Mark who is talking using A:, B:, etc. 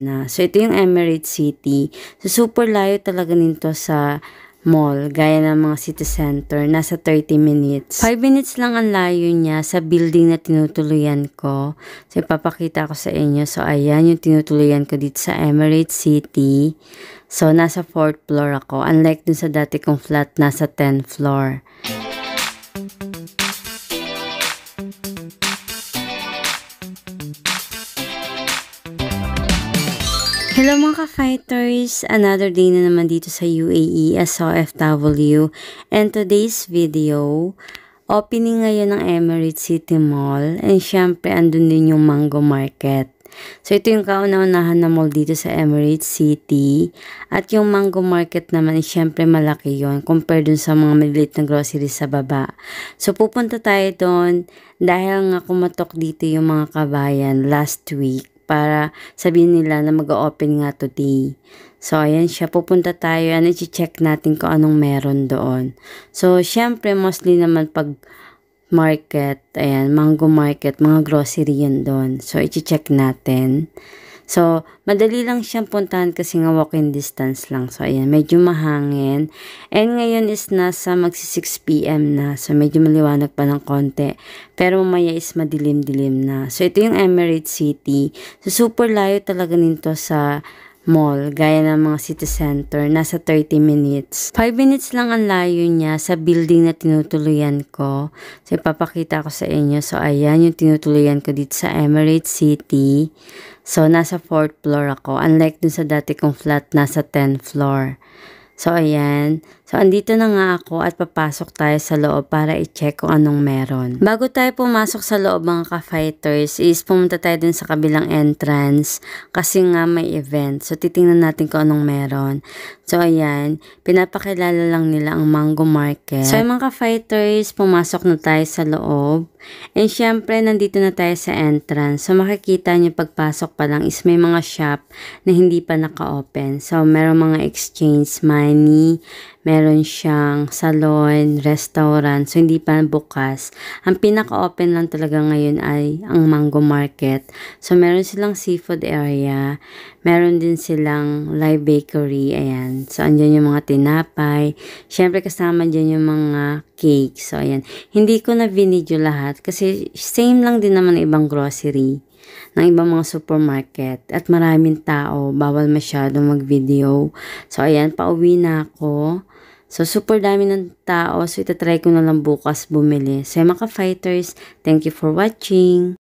A: na. So, ito yung Emirates City. So, super layo talaga nito sa mall, gaya ng mga city center, nasa 30 minutes. 5 minutes lang ang layo niya sa building na tinutuluyan ko. So, ipapakita ko sa inyo. So, ayan yung tinutuluyan ko dito sa Emirates City. So, nasa 4th floor ako. Unlike dun sa dati kong flat, nasa 10th floor. Music Hello mga ka-fighters! Another day na naman dito sa UAE as OFW and today's video, opening ngayon ng Emirates City Mall and syempre andun din yung Mango Market. So ito yung kauna-unahan na mall dito sa Emirates City at yung Mango Market naman syempre malaki yon compared dun sa mga maliliit na grocery sa baba. So pupunta tayo doon dahil nga kumatok dito yung mga kabayan last week para sabihin nila na mag-open nga today. So, ayan siya. Pupunta tayo and i-check natin kung anong meron doon. So, syempre, mostly naman pag market, ayan, mango market, mga grocery yan doon. So, i-check natin. So, madali lang siyang puntahan kasi nga walking distance lang. So, ayan, medyo mahangin. And ngayon is nasa magsi 6pm na. So, medyo maliwanag pa ng konti. Pero mamaya is madilim-dilim na. So, ito yung Emirates City. So, super layo talaga nito sa mall, gaya ng mga city center, nasa 30 minutes. 5 minutes lang ang layo niya sa building na tinutuluyan ko. So, ipapakita ko sa inyo. So, ayan yung tinutuluyan ko dito sa Emirates City. So, nasa 4th floor ako. Unlike dun sa dati kong flat, nasa 10th floor. So, ayan. So, andito na nga ako at papasok tayo sa loob para i-check kung anong meron. Bago tayo pumasok sa loob mga ka-fighters, is pumunta tayo dun sa kabilang entrance kasi nga may event. So, titingnan natin kung anong meron. So, ayan, pinapakilala lang nila ang Mango Market. So, yung mga ka-fighters, pumasok na tayo sa loob. And syempre, nandito na tayo sa entrance. So, makikita nyo pagpasok pa lang is may mga shop na hindi pa naka-open. So, meron mga exchange money, meron siyang salon, restaurant, so hindi pa bukas. Ang pinaka-open lang talaga ngayon ay ang Mango Market. So meron silang seafood area, meron din silang live bakery, ayan. So andyan yung mga tinapay, syempre kasama dyan yung mga cake. So ayan, hindi ko na video lahat kasi same lang din naman ibang grocery ng ibang mga supermarket at maraming tao, bawal masyadong mag-video. So, ayan, pauwi na ako. So, super dami ng tao. So, itatry ko na lang bukas bumili. So, mga fighters thank you for watching.